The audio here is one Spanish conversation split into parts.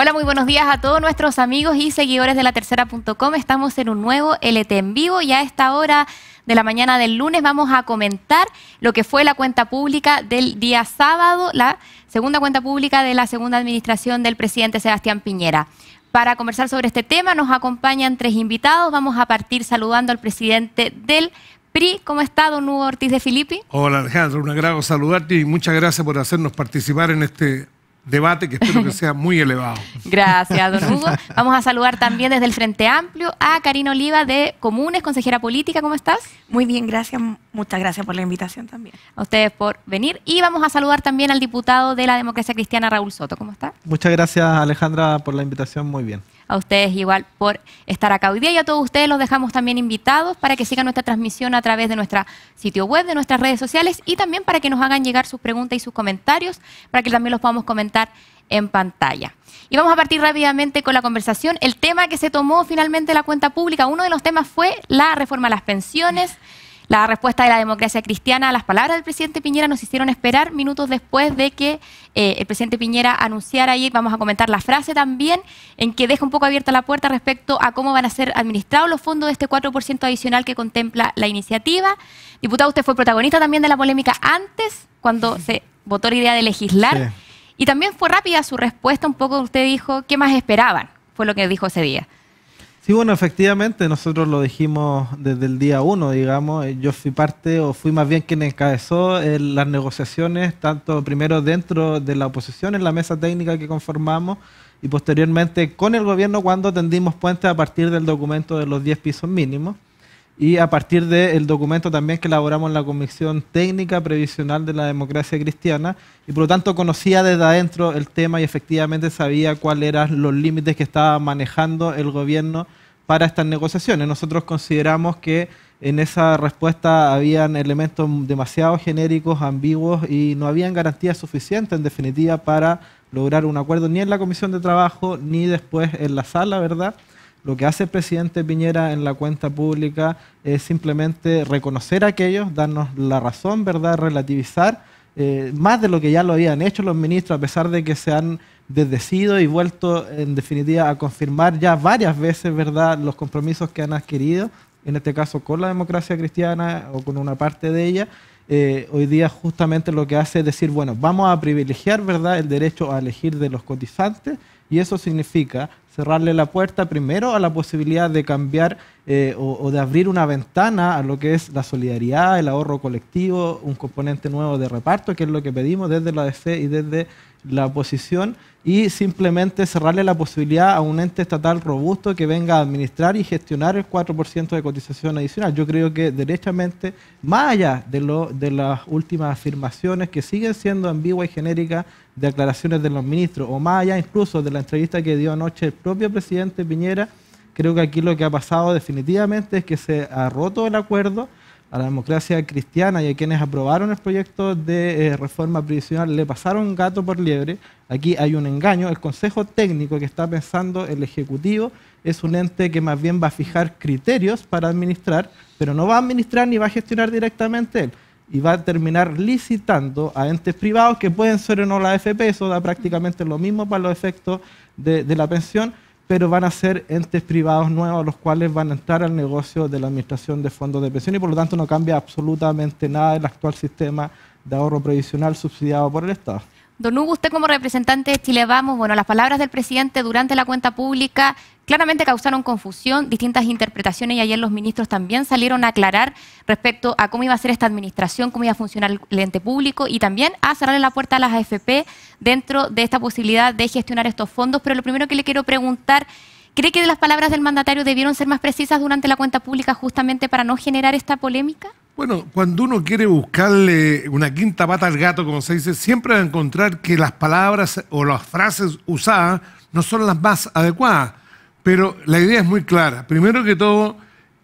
Hola, muy buenos días a todos nuestros amigos y seguidores de la tercera.com. Estamos en un nuevo LT en vivo y a esta hora de la mañana del lunes vamos a comentar lo que fue la cuenta pública del día sábado, la segunda cuenta pública de la segunda administración del presidente Sebastián Piñera. Para conversar sobre este tema nos acompañan tres invitados. Vamos a partir saludando al presidente del PRI. ¿Cómo está, don Hugo Ortiz de Filipe? Hola, Alejandro. Un agrado saludarte y muchas gracias por hacernos participar en este debate que espero que sea muy elevado. Gracias, don Hugo. Vamos a saludar también desde el Frente Amplio a Karina Oliva de Comunes, consejera política. ¿Cómo estás? Muy bien, gracias. Muchas gracias por la invitación también. A ustedes por venir. Y vamos a saludar también al diputado de la democracia cristiana, Raúl Soto. ¿Cómo está? Muchas gracias, Alejandra, por la invitación. Muy bien a ustedes igual por estar acá hoy día y a todos ustedes los dejamos también invitados para que sigan nuestra transmisión a través de nuestro sitio web, de nuestras redes sociales y también para que nos hagan llegar sus preguntas y sus comentarios para que también los podamos comentar en pantalla. Y vamos a partir rápidamente con la conversación. El tema que se tomó finalmente la cuenta pública, uno de los temas fue la reforma a las pensiones. La respuesta de la democracia cristiana a las palabras del presidente Piñera nos hicieron esperar minutos después de que eh, el presidente Piñera anunciara ahí, vamos a comentar la frase también, en que deja un poco abierta la puerta respecto a cómo van a ser administrados los fondos de este 4% adicional que contempla la iniciativa. Diputado, usted fue protagonista también de la polémica antes, cuando se votó la idea de legislar. Y también fue rápida su respuesta, un poco usted dijo, ¿qué más esperaban? Fue lo que dijo ese día. Sí, bueno, efectivamente, nosotros lo dijimos desde el día uno, digamos. Eh, yo fui parte, o fui más bien quien encabezó eh, las negociaciones, tanto primero dentro de la oposición, en la mesa técnica que conformamos, y posteriormente con el gobierno cuando tendimos puentes a partir del documento de los 10 pisos mínimos y a partir del documento también que elaboramos en la Comisión Técnica Previsional de la Democracia Cristiana, y por lo tanto conocía desde adentro el tema y efectivamente sabía cuáles eran los límites que estaba manejando el gobierno para estas negociaciones. Nosotros consideramos que en esa respuesta habían elementos demasiado genéricos, ambiguos y no habían garantías suficientes, en definitiva, para lograr un acuerdo ni en la Comisión de Trabajo ni después en la sala, ¿verdad? Lo que hace el presidente Piñera en la cuenta pública es simplemente reconocer a aquellos, darnos la razón, ¿verdad? Relativizar eh, más de lo que ya lo habían hecho los ministros, a pesar de que se han desdecido y vuelto en definitiva a confirmar ya varias veces ¿verdad? los compromisos que han adquirido, en este caso con la democracia cristiana o con una parte de ella. Eh, hoy día justamente lo que hace es decir, bueno, vamos a privilegiar ¿verdad? el derecho a elegir de los cotizantes y eso significa cerrarle la puerta primero a la posibilidad de cambiar eh, o, de abrir una ventana a lo que es la solidaridad, el ahorro colectivo, un componente nuevo de reparto, que es lo que pedimos desde la ADC y desde la oposición y simplemente cerrarle la posibilidad a un ente estatal robusto que venga a administrar y gestionar el 4% de cotización adicional. Yo creo que derechamente, más allá de, lo, de las últimas afirmaciones que siguen siendo ambiguas y genéricas de aclaraciones de los ministros, o más allá incluso de la entrevista que dio anoche el propio presidente Piñera, creo que aquí lo que ha pasado definitivamente es que se ha roto el acuerdo a la democracia cristiana y a quienes aprobaron el proyecto de eh, reforma previsional le pasaron gato por liebre. Aquí hay un engaño. El Consejo Técnico que está pensando el Ejecutivo es un ente que más bien va a fijar criterios para administrar, pero no va a administrar ni va a gestionar directamente él. Y va a terminar licitando a entes privados que pueden ser o no la AFP, eso da prácticamente lo mismo para los efectos de la pensión pero van a ser entes privados nuevos, los cuales van a entrar al negocio de la administración de fondos de pensión y por lo tanto no cambia absolutamente nada el actual sistema de ahorro previsional subsidiado por el Estado. Don Hugo, usted como representante de Chile Vamos, bueno, las palabras del presidente durante la cuenta pública claramente causaron confusión, distintas interpretaciones y ayer los ministros también salieron a aclarar respecto a cómo iba a ser esta administración, cómo iba a funcionar el ente público y también a cerrarle la puerta a las AFP dentro de esta posibilidad de gestionar estos fondos. Pero lo primero que le quiero preguntar, ¿cree que las palabras del mandatario debieron ser más precisas durante la cuenta pública justamente para no generar esta polémica? Bueno, cuando uno quiere buscarle una quinta pata al gato, como se dice, siempre va a encontrar que las palabras o las frases usadas no son las más adecuadas. Pero la idea es muy clara. Primero que todo,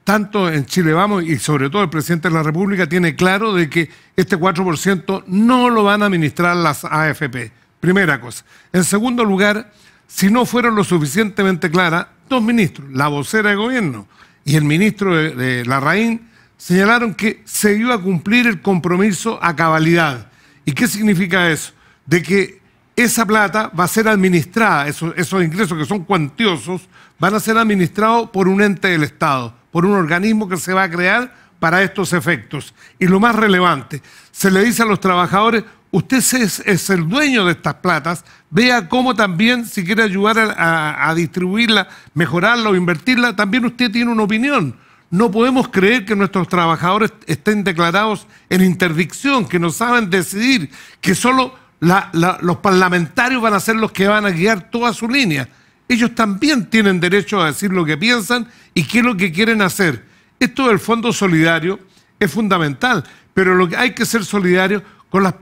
tanto en Chile Vamos y sobre todo el presidente de la República tiene claro de que este 4% no lo van a administrar las AFP. Primera cosa. En segundo lugar, si no fueron lo suficientemente claras, dos ministros, la vocera de gobierno y el ministro de, de Larraín, señalaron que se iba a cumplir el compromiso a cabalidad. ¿Y qué significa eso? De que esa plata va a ser administrada, esos, ingresos que son cuantiosos, van a ser administrados por un ente del Estado, por un organismo que se va a crear para estos efectos. Y lo más relevante, se le dice a los trabajadores, usted es, el dueño de estas platas, vea cómo también, si quiere ayudar a distribuirla, mejorarla o invertirla, también usted tiene una opinión no podemos creer que nuestros trabajadores estén declarados en interdicción, que no saben decidir, que solo los parlamentarios van a ser los que van a guiar toda su línea. Ellos también tienen derecho a decir lo que piensan y qué es lo que quieren hacer. Esto del Fondo Solidario es fundamental, pero lo que hay que ser solidario con las,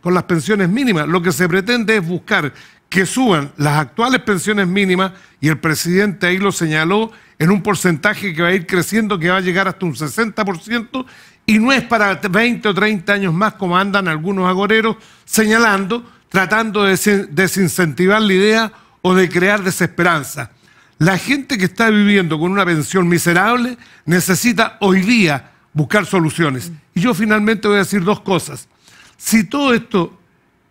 con las pensiones mínimas. Lo que se pretende es buscar que suban las actuales pensiones mínimas, y el presidente ahí lo señaló, en un porcentaje que va a ir creciendo, que va a llegar hasta un 60%, y no es para 20 o 30 años más como andan algunos agoreros señalando, tratando de desincentivar la idea o de crear desesperanza. La gente que está viviendo con una pensión miserable necesita hoy día buscar soluciones. Y yo finalmente voy a decir dos cosas. Si todo esto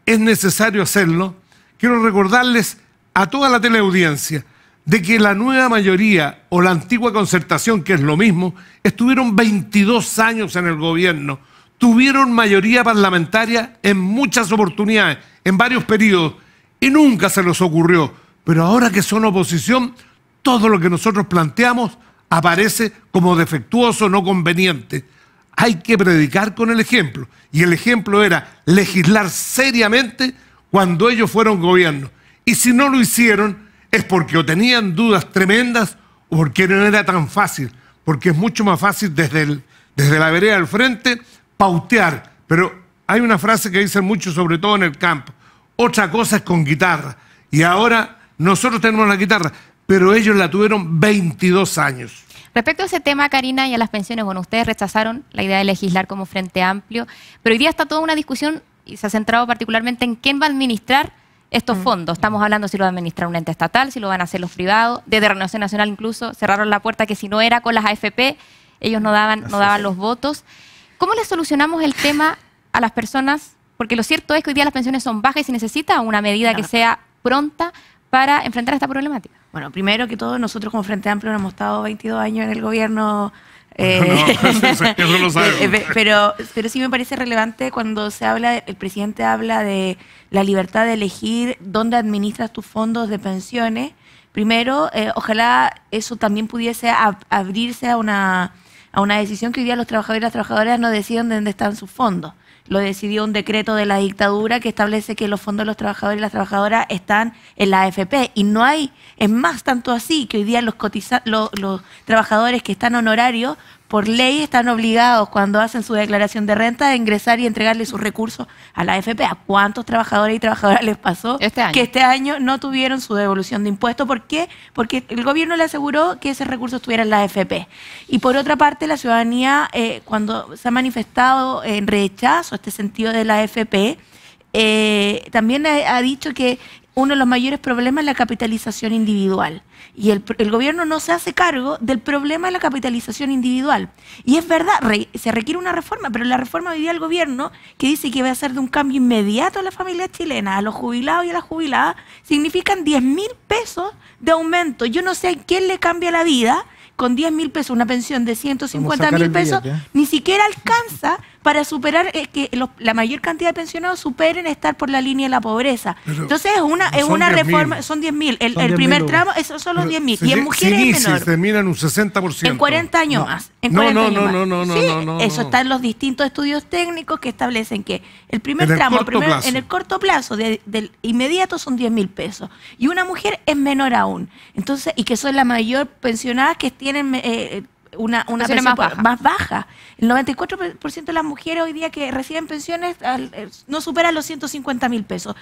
es necesario hacerlo, quiero recordarles a toda la teleaudiencia de que la nueva mayoría o la antigua concertación, que es lo mismo, estuvieron 22 años en el gobierno, tuvieron mayoría parlamentaria en muchas oportunidades, en varios periodos, y nunca se les ocurrió. Pero ahora que son oposición, todo lo que nosotros planteamos aparece como defectuoso, no conveniente. Hay que predicar con el ejemplo. Y el ejemplo era legislar seriamente cuando ellos fueron gobierno. Y si no lo hicieron, es porque o tenían dudas tremendas o porque no era tan fácil, porque es mucho más fácil desde, desde la vereda del frente pautear. Pero hay una frase que dicen mucho, sobre todo en el campo, otra cosa es con guitarra. Y ahora nosotros tenemos la guitarra, pero ellos la tuvieron 22 años. Respecto a ese tema, Karina, y a las pensiones, bueno, ustedes rechazaron la idea de legislar como Frente Amplio, pero hoy día está toda una discusión y se ha centrado particularmente en quién va a administrar estos mm. fondos. Estamos hablando si lo va a administrar un ente estatal, si lo van a hacer los privados. Desde Renovación Nacional incluso cerraron la puerta que si no era con las AFP, ellos no daban, no daban los votos. ¿Cómo le solucionamos el tema a las personas? Porque lo cierto es que hoy día las pensiones son bajas y se necesita una medida que sea pronta para enfrentar esta problemática. Bueno, primero que todo, nosotros como Frente Amplio hemos estado 22 años en el gobierno pero, pero sí me parece relevante cuando se habla, el presidente habla de la libertad de elegir dónde administras tus fondos de pensiones. Primero, eh, ojalá eso también pudiese abrirse a una, a una decisión que hoy día los trabajadores y las trabajadoras no deciden dónde están sus fondos lo decidió un decreto de la dictadura que establece que los fondos de los trabajadores y las trabajadoras están en la AFP. Y no hay, es más tanto así que hoy día los, cotiza, los, trabajadores que están honorarios por ley están obligados cuando hacen su declaración de renta a ingresar y entregarle sus recursos a la AFP. ¿A cuántos trabajadores y trabajadoras les pasó este que este año no tuvieron su devolución de impuestos? ¿Por qué? Porque el gobierno le aseguró que esos recursos estuviera en la AFP. Y por otra parte, la ciudadanía, eh, cuando se ha manifestado en rechazo a este sentido de la AFP, eh, también ha, dicho que uno de los mayores problemas es la capitalización individual. Y el, gobierno no se hace cargo del problema de la capitalización individual. Y es verdad, se requiere una reforma, pero la reforma día del gobierno que dice que va a ser de un cambio inmediato a la familia chilena, a los jubilados y a las jubiladas, significan 10 mil pesos de aumento. Yo no sé a quién le cambia la vida con 10 mil pesos, una pensión de 150 mil pesos, ¿eh? ni siquiera alcanza para superar eh, que la mayor cantidad de pensionados superen estar por la línea de la pobreza. Entonces es una, es una reforma, son 10 mil, el, primer tramo es, son los 10 mil. Y en mujeres es menor. se un 60%. En 40 años más. En 40 no, no, no, no, no, no, no, no, Eso está en los distintos estudios técnicos que establecen que el primer tramo, en el corto plazo, de, del inmediato son 10 mil pesos. Y una mujer es menor aún. Entonces, y que son la mayor pensionada que tienen tienen eh, eh, una, pensión más baja. El 94% de las mujeres hoy día que reciben pensiones eh, no superan los 150 mil pesos.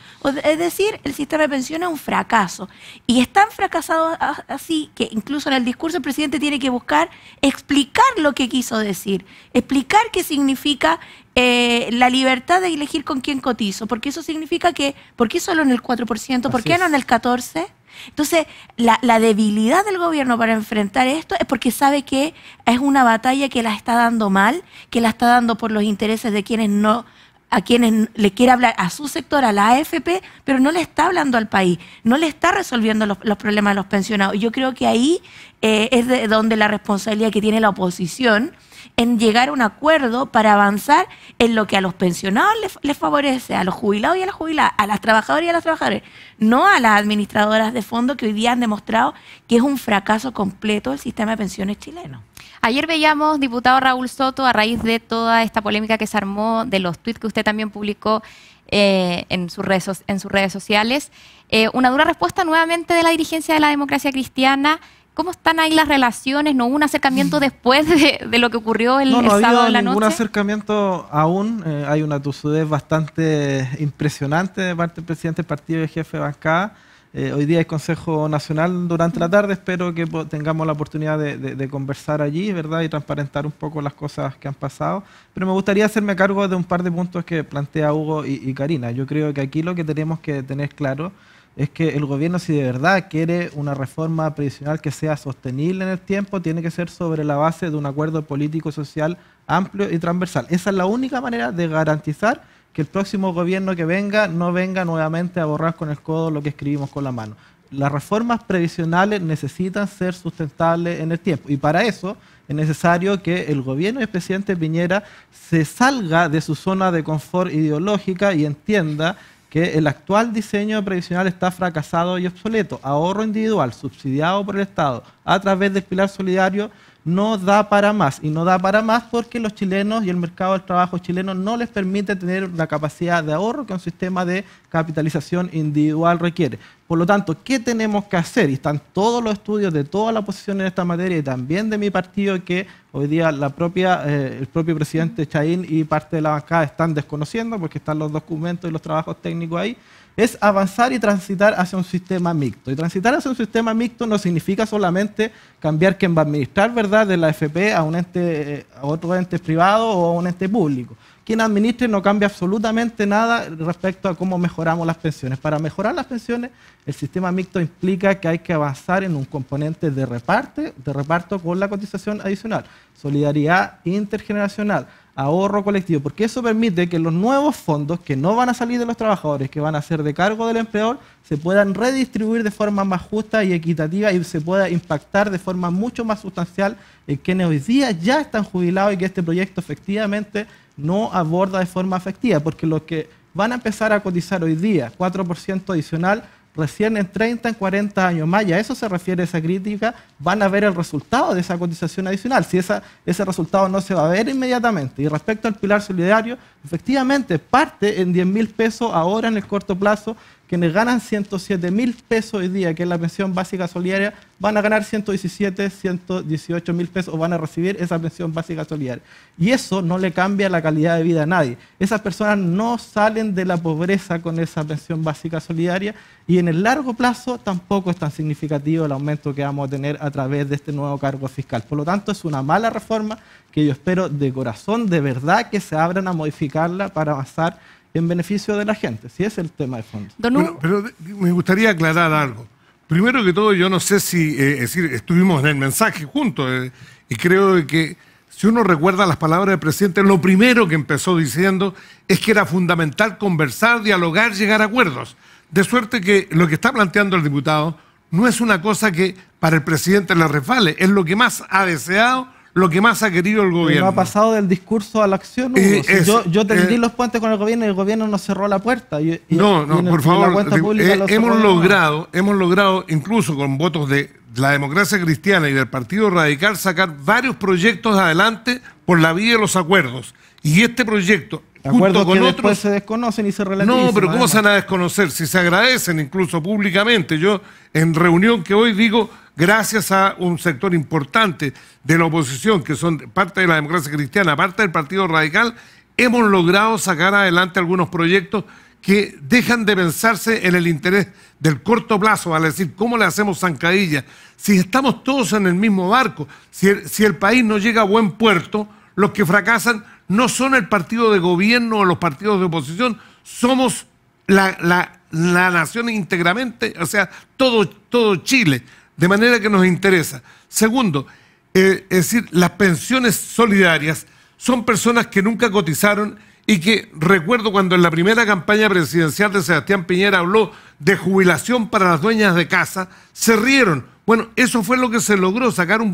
Es decir, el sistema de pensiones es un fracaso. Y es tan fracasado así que incluso en el discurso el presidente tiene que buscar explicar lo que quiso decir, explicar qué significa la libertad de elegir con quién cotizo, porque eso significa que, ¿por qué solo en el 4%? ¿Por qué no en el 14%? Entonces, la, debilidad del gobierno para enfrentar esto es porque sabe que es una batalla que la está dando mal, que la está dando por los intereses de quienes no a quienes le quiere hablar a su sector, a la AFP, pero no le está hablando al país, no le está resolviendo los, problemas de los pensionados. Yo creo que ahí eh, es de donde la responsabilidad que tiene la oposición en llegar a un acuerdo para avanzar en lo que a los pensionados les, favorece, a los jubilados y a las jubiladas, a las trabajadoras y a las trabajadores, no a las administradoras de fondo que hoy día han demostrado que es un fracaso completo el sistema de pensiones chileno. Ayer veíamos, diputado Raúl Soto, a raíz de toda esta polémica que se armó, de los tuits que usted también publicó eh, en, sus redes, sociales, eh, una dura respuesta nuevamente de la dirigencia de la democracia cristiana ¿Cómo están ahí las relaciones? ¿No hubo un acercamiento mm. después de, lo que ocurrió el, sábado de la noche? No, ningún acercamiento aún. Eh, hay una tusudez bastante impresionante de parte del presidente del partido y jefe de bancada. Eh, hoy día hay Consejo Nacional durante la mm. tarde. Espero que tengamos la oportunidad de, conversar allí, ¿verdad? Y transparentar un poco las cosas que han pasado. Pero me gustaría hacerme cargo de un par de puntos que plantea Hugo y, y Karina. Yo creo que aquí lo que tenemos que tener claro es que el gobierno si de verdad quiere una reforma previsional que sea sostenible en el tiempo, tiene que ser sobre la base de un acuerdo político, social, amplio y transversal. Esa es la única manera de garantizar que el próximo gobierno que venga no venga nuevamente a borrar con el codo lo que escribimos con la mano. Las reformas previsionales necesitan ser sustentables en el tiempo y para eso es necesario que el gobierno del presidente Piñera se salga de su zona de confort ideológica y entienda que el actual diseño previsional está fracasado y obsoleto. Ahorro individual subsidiado por el Estado a través del pilar solidario no da para más. Y no da para más porque los chilenos y el mercado del trabajo chileno no les permite tener la capacidad de ahorro que un sistema de capitalización individual requiere. Por lo tanto, ¿qué tenemos que hacer? Y están todos los estudios de toda la oposición en esta materia y también de mi partido que hoy día eh, el propio presidente Chaín y parte de la bancada están desconociendo porque están los documentos y los trabajos técnicos ahí es avanzar y transitar hacia un sistema mixto. Y transitar hacia un sistema mixto no significa solamente cambiar quién va a administrar, ¿verdad?, de la FP a, un ente, eh, a otro ente privado o a un ente público. Quien administre no cambia absolutamente nada respecto a cómo mejoramos las pensiones. Para mejorar las pensiones, el sistema mixto implica que hay que avanzar en un componente de reparto, de reparto con la cotización adicional, solidaridad intergeneracional ahorro colectivo, porque eso permite que los nuevos fondos que no van a salir de los trabajadores, que van a ser de cargo del empleador, se puedan redistribuir de forma más justa y equitativa y se pueda impactar de forma mucho más sustancial en quienes hoy día ya están jubilados y que este proyecto efectivamente no aborda de forma efectiva, porque los que van a empezar a cotizar hoy día 4% adicional recién en 30, en 40 años más, y a eso se refiere esa crítica, van a ver el resultado de esa cotización adicional, si esa, ese resultado no se va a ver inmediatamente. Y respecto al pilar solidario, efectivamente parte en 10 mil pesos ahora en el corto plazo quienes ganan 107 mil pesos hoy día, que es la pensión básica solidaria, van a ganar 117, 118 mil pesos o van a recibir esa pensión básica solidaria. Y eso no le cambia la calidad de vida a nadie. Esas personas no salen de la pobreza con esa pensión básica solidaria y en el largo plazo tampoco es tan significativo el aumento que vamos a tener a través de este nuevo cargo fiscal. Por lo tanto, es una mala reforma que yo espero de corazón, de verdad, que se abran a modificarla para avanzar en beneficio de la gente. Si es el tema de fondo. pero me gustaría aclarar algo. Primero que todo, yo no sé si, eh, decir, estuvimos en el mensaje juntos eh, y creo que si uno recuerda las palabras del presidente, lo primero que empezó diciendo es que era fundamental conversar, dialogar, llegar a acuerdos. De suerte que lo que está planteando el diputado no es una cosa que para el presidente le refale. es lo que más ha deseado lo que más ha querido el gobierno. No ha pasado del discurso a la acción. Eh, yo, yo, eh, tendí los puentes con el gobierno y el gobierno nos cerró la puerta. Y, no, no, por favor. Eh, hemos logrado, hemos logrado, incluso con votos de la democracia cristiana y del Partido Radical, sacar varios proyectos adelante por la vía de los acuerdos. Y este proyecto, acuerdos con otros, se desconocen y se relativizan. No, pero ¿cómo se van a desconocer? Si se agradecen incluso públicamente. Yo en reunión que hoy digo gracias a un sector importante de la oposición, que son parte de la democracia cristiana, parte del Partido Radical, hemos logrado sacar adelante algunos proyectos que dejan de pensarse en el interés del corto plazo, vale decir, ¿cómo le hacemos zancadilla? Si estamos todos en el mismo barco, si el, país no llega a buen puerto, los que fracasan no son el partido de gobierno o los partidos de oposición, somos la, nación íntegramente, o sea, todo, todo Chile de manera que nos interesa. Segundo, eh, es decir, las pensiones solidarias son personas que nunca cotizaron y que recuerdo cuando en la primera campaña presidencial de Sebastián Piñera habló de jubilación para las dueñas de casa, se rieron. Bueno, eso fue lo que se logró, sacar un,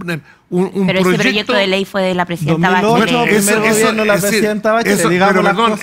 un, proyecto. Pero ese proyecto de ley fue de la presidenta 2008, Bachelet. No la presidenta Bachelet.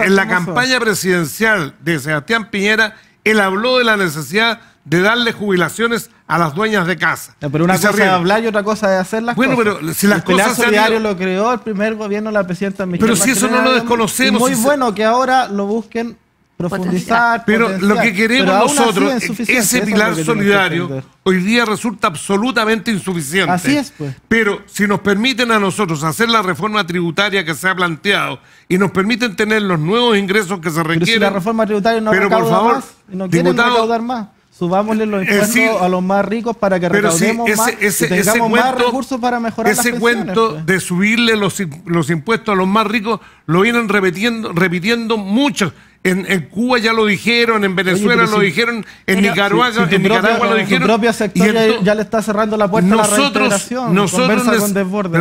en la campaña presidencial de Sebastián Piñera, él habló de la necesidad de darle jubilaciones a las dueñas de casa. pero una cosa es hablar y otra cosa es hacer las bueno, cosas. pero si las cosas lo creó el primer gobierno de la presidenta Michelle Pero si eso no lo desconocemos. Es Muy bueno que ahora lo busquen profundizar. Pero lo que queremos nosotros, e- ese pilar solidario, hoy día resulta absolutamente insuficiente. Así es, pues. Pero si nos permiten a nosotros hacer la reforma tributaria que se ha planteado y nos permiten tener los nuevos ingresos que se requieren. Pero la reforma tributaria no pero por favor, más, no diputado, quieren recaudar más subámosle los eh, impuestos a los más ricos para que recaudemos más tengamos más recursos para mejorar ese cuento pues. de subirle los, los impuestos a los más ricos lo vienen repitiendo repitiendo muchos en, Cuba ya lo dijeron, en Venezuela lo dijeron, en Nicaragua, en Nicaragua lo dijeron. sector ya, le está cerrando la puerta a la Nosotros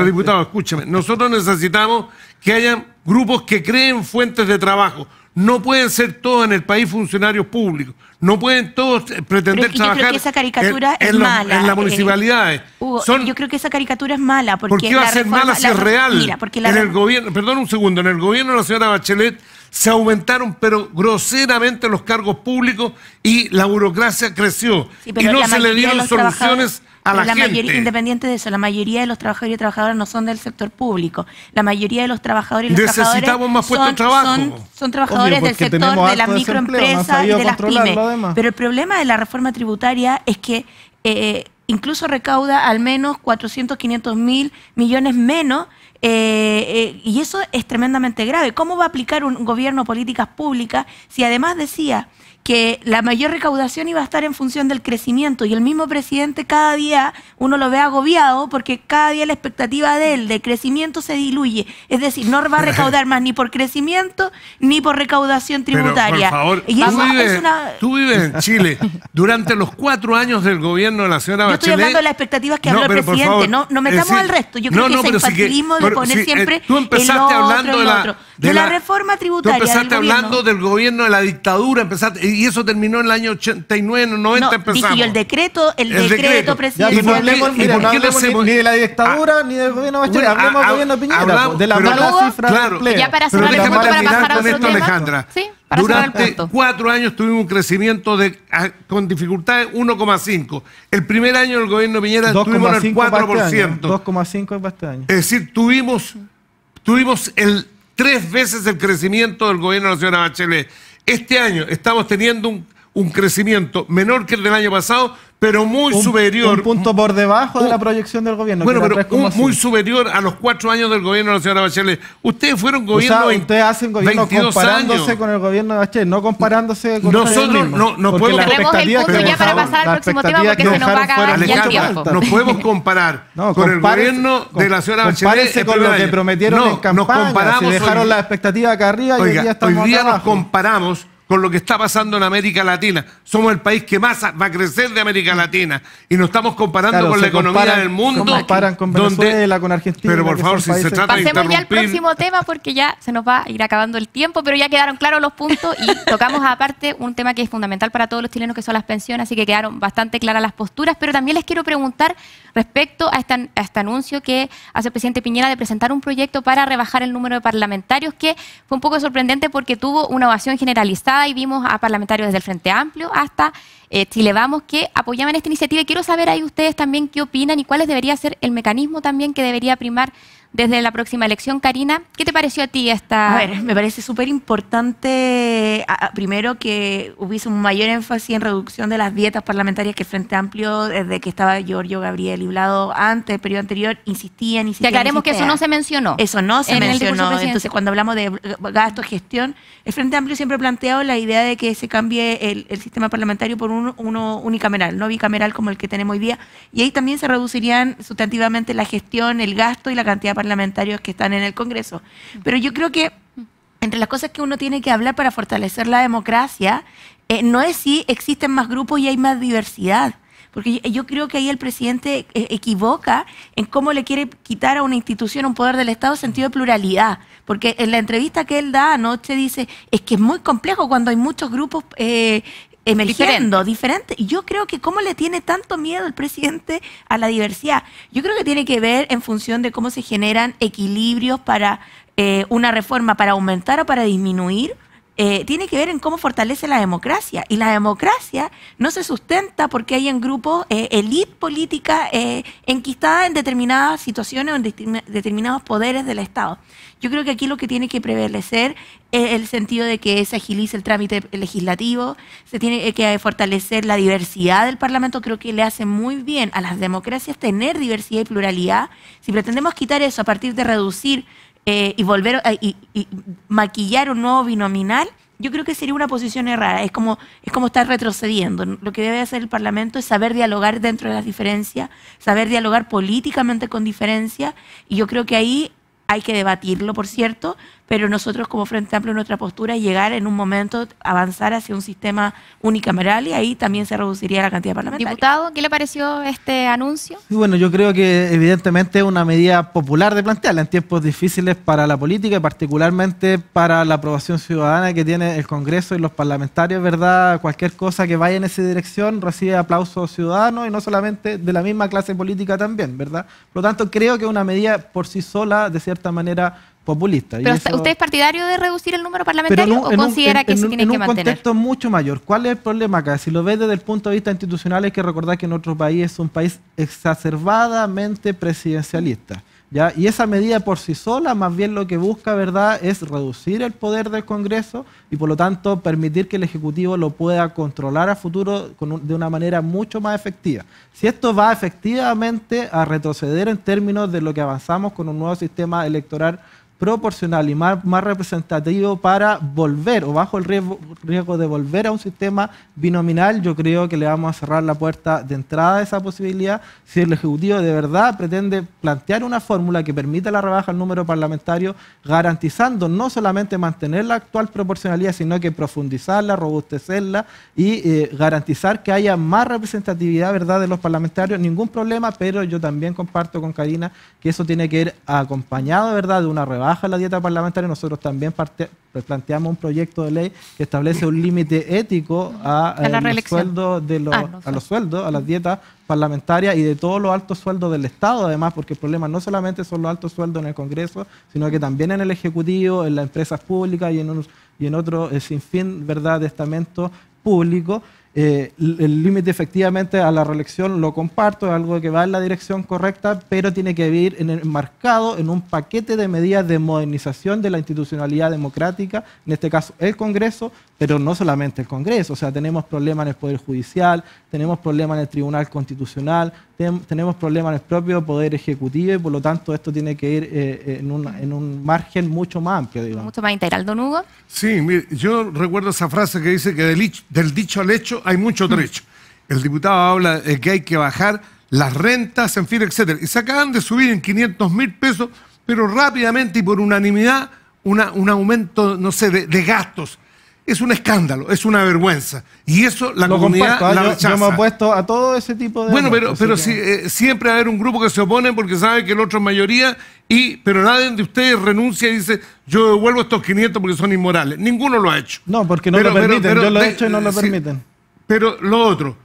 diputado, nosotros necesitamos que haya grupos que creen fuentes de trabajo. No pueden ser todos en el país funcionarios públicos. No pueden todos pretender trabajar. en, las municipalidades. yo creo que esa caricatura es mala. Porque ¿Por qué va a ser mala si es real? el gobierno, perdón un segundo, en el gobierno de la señora Bachelet se aumentaron, pero groseramente los cargos públicos y la burocracia creció. y no se le dieron soluciones a la, gente. independiente de eso, la mayoría de los trabajadores y trabajadoras no son del sector público. La mayoría de los trabajadores y Necesitamos más puestos de trabajo. Son, trabajadores del sector de las microempresas de las pymes. Pero el problema de la reforma tributaria es que eh, incluso recauda al menos 400, 500 mil millones menos eh, eh, y eso es tremendamente grave. ¿Cómo va a aplicar un gobierno políticas públicas si además decía que la mayor recaudación iba a estar en función del crecimiento y el mismo presidente cada día uno lo ve agobiado porque cada día la expectativa de él de crecimiento se diluye. Es decir, no va a recaudar más ni por crecimiento ni por recaudación tributaria. por favor, y tú, vives, tú, vives, en Chile durante los cuatro años del gobierno de la señora Bachelet. Yo estoy hablando de las expectativas que no, el presidente, no, no metamos eh, al resto. Yo creo que el el de poner eh, siempre tú empezaste hablando De, la, reforma tributaria. Tú empezaste hablando del gobierno de la dictadura, Y y eso terminó en el año 89, 90 no, empezamos. Dije yo, el decreto, el, decreto, presidencial. Y no ni, de la dictadura, ah, ni del gobierno Bachelet, bueno, hablemos ah, del gobierno ah, Piñera, hablamos, pues, de la pero, mala cifra claro, Ya para cerrar el punto, para, pasar a otro tema. Alejandra. Durante cuatro años tuvimos un crecimiento con dificultades 1,5. El primer año del gobierno de Piñera tuvimos el 4%. 2,5 este para este año. Es decir, tuvimos, tres veces el crecimiento del gobierno de la señora Bachelet. Este año estamos teniendo un un crecimiento menor que el del año pasado, pero muy un, superior. Un punto por debajo un, de la proyección del gobierno. Bueno, pero un, muy superior a los cuatro años del gobierno de la señora Bachelet. Ustedes fueron gobierno. O sea, ustedes hacen gobierno comparándose años. con el gobierno de Bachelet, no comparándose con Nosotros el no, no porque podemos. Tenemos el punto ya para pasar al próximo tema porque se nos va a acabar el tiempo. Nos podemos comparar no, con el gobierno de la señora Bachelet. El con lo que prometieron no, en campaña. Nos comparamos. Se dejaron hoy, la expectativa acá arriba y hoy día estamos Hoy día nos comparamos con lo que está pasando en América Latina. Somos el país que más va a crecer de América Latina y nos estamos comparando con la economía del mundo. Se comparan con con Argentina. Pero por favor, si se trata de Pasemos ya al próximo tema porque ya se nos va a ir acabando el tiempo, pero ya quedaron claros los puntos y tocamos aparte un tema que es fundamental para todos los chilenos que son las pensiones, así que quedaron bastante claras las posturas, pero también les quiero preguntar respecto a este, a este anuncio que hace el presidente Piñera de presentar un proyecto para rebajar el número de parlamentarios, que fue un poco sorprendente porque tuvo una ovación generalizada y vimos a parlamentarios desde el Frente Amplio hasta eh, Chile Vamos que apoyaban esta iniciativa. Y quiero saber ahí ustedes también qué opinan y cuál debería ser el mecanismo también que debería primar desde la próxima elección. Karina, ¿qué te pareció a ti esta...? A ver, me parece súper importante, primero, que hubiese un mayor énfasis en reducción de las dietas parlamentarias que el Frente Amplio, desde que estaba Giorgio Gabriel y Blado antes, del periodo anterior, insistían, insistían. Aclaremos que eso no se mencionó. Eso no se mencionó. Entonces, cuando hablamos de eh, gasto, gestión, el Frente Amplio siempre ha planteado la idea de que se cambie el, sistema parlamentario por uno unicameral, no bicameral como el que tenemos hoy día, y ahí también se reducirían sustantivamente la gestión, el gasto y la cantidad parlamentarios que están en el Congreso. Pero yo creo que entre las cosas que uno tiene que hablar para fortalecer la democracia eh, no es si existen más grupos y hay más diversidad. Porque yo, creo que ahí el presidente eh, equivoca en cómo le quiere quitar a una institución un poder del Estado sentido de pluralidad. Porque en la entrevista que él da anoche dice, es que es muy complejo cuando hay muchos grupos eh, emergiendo, diferente. Yo creo que cómo le tiene tanto miedo el presidente a la diversidad. Yo creo que tiene que ver en función de cómo se generan equilibrios para eh, una reforma, para aumentar o para disminuir eh, tiene que ver en cómo fortalece la democracia. Y la democracia no se sustenta porque hay en grupos eh, elite política eh, enquistada en determinadas situaciones o en determinados poderes del Estado. Yo creo que aquí lo que tiene que prevalecer es el sentido de que se agilice el trámite legislativo, se tiene que fortalecer la diversidad del Parlamento. Creo que le hace muy bien a las democracias tener diversidad y pluralidad. Si pretendemos quitar eso a partir de reducir eh, y volver eh, y maquillar un nuevo binominal, yo creo que sería una posición errada. Es como, es como estar retrocediendo. Lo que debe hacer el Parlamento es saber dialogar dentro de las diferencias, saber dialogar políticamente con diferencias, y yo creo que ahí hay que debatirlo, por cierto, pero nosotros como Frente Amplio nuestra postura es llegar en un momento, avanzar hacia un sistema unicameral y ahí también se reduciría la cantidad parlamentaria. Diputado, ¿qué le pareció este anuncio? bueno, yo creo que evidentemente es una medida popular de plantearla en tiempos difíciles para la política y particularmente para la aprobación ciudadana que tiene el Congreso y los parlamentarios, ¿verdad? Cualquier cosa que vaya en esa dirección recibe aplausos ciudadanos y no solamente de la misma clase política también, ¿verdad? Por lo tanto, creo que es una medida por sí sola, de cierta manera, populista. Pero ¿usted es partidario de reducir el número parlamentario o considera que se tiene que mantener? En un contexto mucho mayor. ¿Cuál es el problema acá? Si lo ves desde el punto de vista institucional, hay que recordar que nuestro país es un país exacerbadamente presidencialista. ¿ya? Y esa medida por sí sola, más bien lo que busca, ¿verdad?, es reducir el poder del Congreso y por lo tanto permitir que el Ejecutivo lo pueda controlar a futuro de una manera mucho más efectiva. Si esto va efectivamente a retroceder en términos de lo que avanzamos con un nuevo sistema electoral proporcional y más, representativo para volver o bajo el riesgo, de volver a un sistema binominal, yo creo que le vamos a cerrar la puerta de entrada a esa posibilidad si el Ejecutivo de verdad pretende plantear una fórmula que permita la rebaja al número parlamentario, garantizando no solamente mantener la actual proporcionalidad, sino que profundizarla, robustecerla y eh, garantizar que haya más representatividad ¿verdad? de los parlamentarios. Ningún problema, pero yo también comparto con Karina que eso tiene que ir acompañado ¿verdad? de una rebaja Baja la dieta parlamentaria, nosotros también planteamos un proyecto de ley que establece un límite ético a, eh, los sueldos de ah, a los sueldos, a las dietas parlamentarias y de todos los altos sueldos del Estado, además, porque el problema no solamente son los altos sueldos en el Congreso, sino que también en el Ejecutivo, en las empresas públicas y en, otros y en otro eh, ¿verdad? de estamentos públicos eh, el límite efectivamente a la reelección lo comparto, es algo que va en la dirección correcta, pero tiene que ir enmarcado en un paquete de medidas de modernización de la institucionalidad democrática, en este caso el Congreso, pero no solamente el Congreso, o sea, tenemos problemas en el Poder Judicial, tenemos problemas en el Tribunal Constitucional, tenemos problemas en el propio Poder Ejecutivo y por lo tanto esto tiene que ir eh, eh, en, un, margen mucho más amplio, Mucho más integral, don Hugo. Sí, yo recuerdo esa frase que dice que del dicho al hecho hay mucho mm. trecho. El diputado habla de que hay que bajar las rentas, en fin, etcétera. Y se acaban de subir en 500 mil pesos, pero rápidamente y por unanimidad, una, un aumento, no sé, de, gastos. Es un escándalo, es una vergüenza. Y eso la comunidad comparto, la ¿ah? Yo, opuesto a todo ese tipo de... Bueno, pero, pero si, eh, siempre va a haber un grupo que se opone porque sabe que el otro es mayoría, y, pero nadie de ustedes renuncia y dice, yo devuelvo estos 500 porque son inmorales. Ninguno lo ha hecho. No, porque no lo permiten. yo lo he hecho y no lo permiten. Pero lo otro,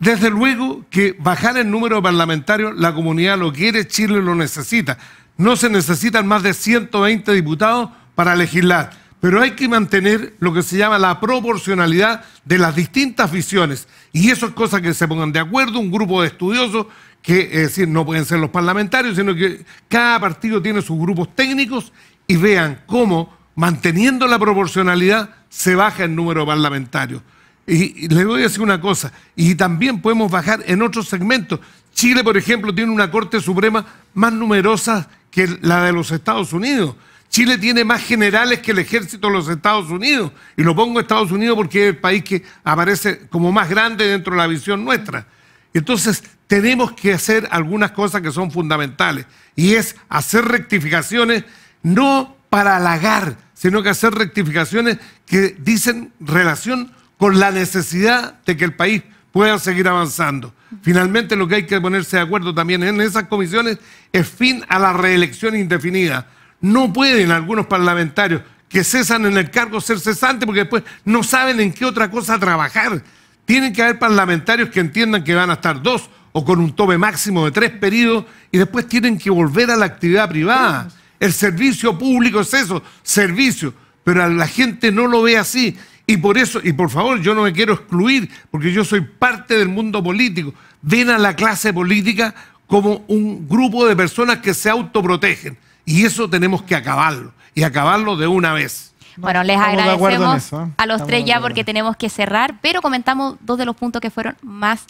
desde luego que bajar el número parlamentario la comunidad lo quiere, Chile lo necesita. No se necesitan más de 120 diputados para legislar, pero hay que mantener lo que se llama la proporcionalidad de las distintas visiones. Y eso es cosa que se pongan de acuerdo un grupo de estudiosos, que es decir, no pueden ser los parlamentarios, sino que cada partido tiene sus grupos técnicos y vean cómo, manteniendo la proporcionalidad, se baja el número parlamentario. Y, le voy a decir una cosa, y también podemos bajar en otros segmentos. Chile, por ejemplo, tiene una Corte Suprema más numerosa que la de los Estados Unidos. Chile tiene más generales que el ejército de los Estados Unidos. Y lo pongo Estados Unidos porque es el país que aparece como más grande dentro de la visión nuestra. Entonces, tenemos que hacer algunas cosas que son fundamentales. Y es hacer rectificaciones, no para halagar, sino que hacer rectificaciones que dicen relación por la necesidad de que el país pueda seguir avanzando. Finalmente, lo que hay que ponerse de acuerdo también en esas comisiones es fin a la reelección indefinida. No pueden algunos parlamentarios que cesan en el cargo ser cesantes porque después no saben en qué otra cosa trabajar. Tienen que haber parlamentarios que entiendan que van a estar dos o con un tope máximo de tres periodos y después tienen que volver a la actividad privada. El servicio público es eso, servicio, pero la gente no lo ve así y por eso, y por favor, yo no me quiero excluir, porque yo soy parte del mundo político. Ven a la clase política como un grupo de personas que se autoprotegen. Y eso tenemos que acabarlo, y acabarlo de una vez. Bueno, les agradezco agradecemos ¿eh? a los tres ya porque tenemos que cerrar, pero comentamos dos de los puntos que fueron más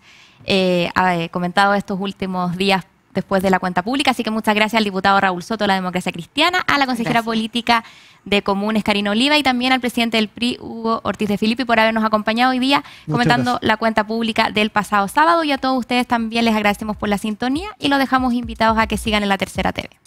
eh, comentados estos últimos días después de la cuenta pública. Así que muchas gracias al diputado Raúl Soto de la Democracia Cristiana, a la consejera política de Comunes, Karina Oliva, y también al presidente del PRI, Hugo Ortiz de Filippi, por habernos acompañado hoy día comentando la cuenta pública del pasado sábado. Y a todos ustedes también les agradecemos por la sintonía y los dejamos invitados a que sigan en la Tercera TV.